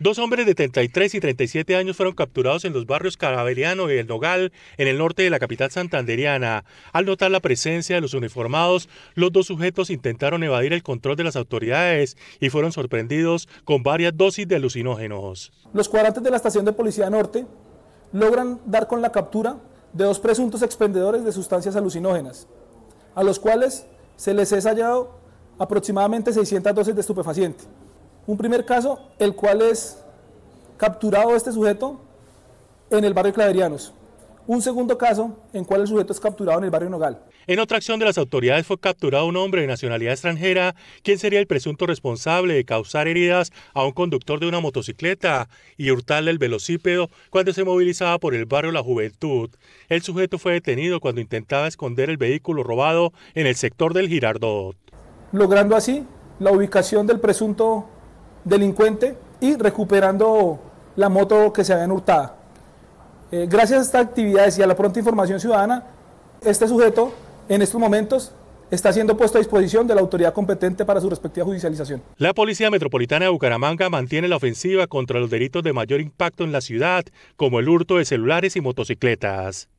Dos hombres de 33 y 37 años fueron capturados en los barrios Carabeliano y El Nogal, en el norte de la capital santanderiana. Al notar la presencia de los uniformados, los dos sujetos intentaron evadir el control de las autoridades y fueron sorprendidos con varias dosis de alucinógenos. Los cuadrantes de la estación de Policía Norte logran dar con la captura de dos presuntos expendedores de sustancias alucinógenas, a los cuales se les ha hallado aproximadamente 600 dosis de estupefaciente. Un primer caso, el cual es capturado este sujeto en el barrio Claverianos. Un segundo caso, en cual el sujeto es capturado en el barrio Nogal. En otra acción de las autoridades fue capturado un hombre de nacionalidad extranjera, quien sería el presunto responsable de causar heridas a un conductor de una motocicleta y hurtarle el velocípedo cuando se movilizaba por el barrio La Juventud. El sujeto fue detenido cuando intentaba esconder el vehículo robado en el sector del Girardot. Logrando así la ubicación del presunto delincuente y recuperando la moto que se había hurtada. Eh, gracias a estas actividades y a la pronta información ciudadana, este sujeto en estos momentos está siendo puesto a disposición de la autoridad competente para su respectiva judicialización. La Policía Metropolitana de Bucaramanga mantiene la ofensiva contra los delitos de mayor impacto en la ciudad, como el hurto de celulares y motocicletas.